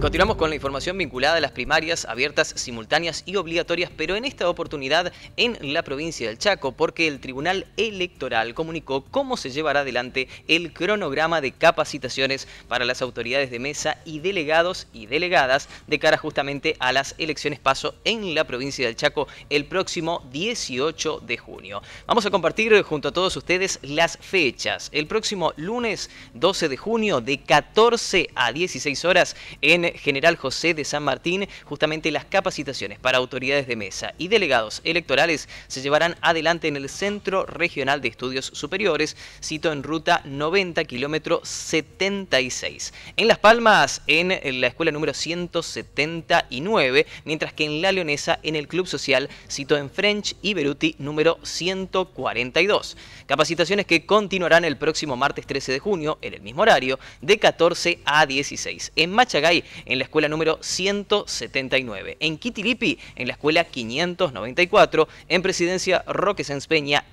Continuamos con la información vinculada a las primarias abiertas, simultáneas y obligatorias, pero en esta oportunidad en la provincia del Chaco, porque el Tribunal Electoral comunicó cómo se llevará adelante el cronograma de capacitaciones para las autoridades de mesa y delegados y delegadas de cara justamente a las elecciones paso en la provincia del Chaco el próximo 18 de junio. Vamos a compartir junto a todos ustedes las fechas. El próximo lunes 12 de junio de 14 a 16 horas en General José de San Martín, justamente las capacitaciones para autoridades de mesa y delegados electorales se llevarán adelante en el Centro Regional de Estudios Superiores, cito en ruta 90, kilómetro 76. En Las Palmas, en la escuela número 179, mientras que en La Leonesa, en el Club Social, cito en French y Beruti número 142. Capacitaciones que continuarán el próximo martes 13 de junio, en el mismo horario, de 14 a 16. En Machagay, en la escuela número 179, en Kitilipi, en la escuela 594, en Presidencia Roque Sáenz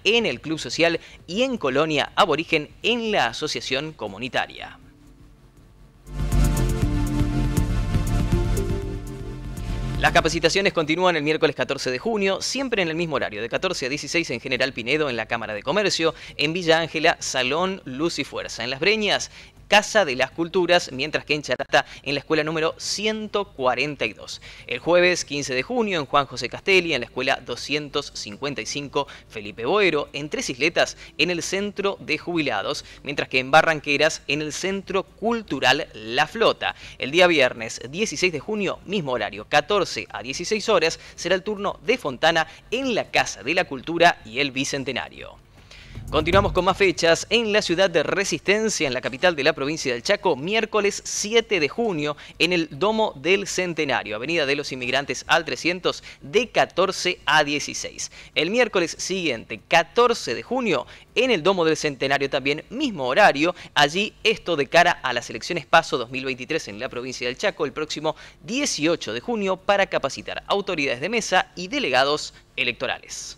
en el Club Social y en Colonia Aborigen en la Asociación Comunitaria. Las capacitaciones continúan el miércoles 14 de junio, siempre en el mismo horario, de 14 a 16 en General Pinedo en la Cámara de Comercio, en Villa Ángela, Salón Luz y Fuerza, en Las Breñas, Casa de las Culturas, mientras que en Charata en la escuela número 142. El jueves 15 de junio en Juan José Castelli, en la escuela 255 Felipe Boero, en Tres Isletas, en el Centro de Jubilados, mientras que en Barranqueras, en el Centro Cultural La Flota. El día viernes 16 de junio, mismo horario, 14 a 16 horas, será el turno de Fontana en la Casa de la Cultura y el Bicentenario. Continuamos con más fechas. En la ciudad de Resistencia, en la capital de la provincia del Chaco, miércoles 7 de junio, en el Domo del Centenario, Avenida de los Inmigrantes al 300, de 14 a 16. El miércoles siguiente, 14 de junio, en el Domo del Centenario también, mismo horario. Allí, esto de cara a las elecciones PASO 2023 en la provincia del Chaco, el próximo 18 de junio, para capacitar autoridades de mesa y delegados electorales.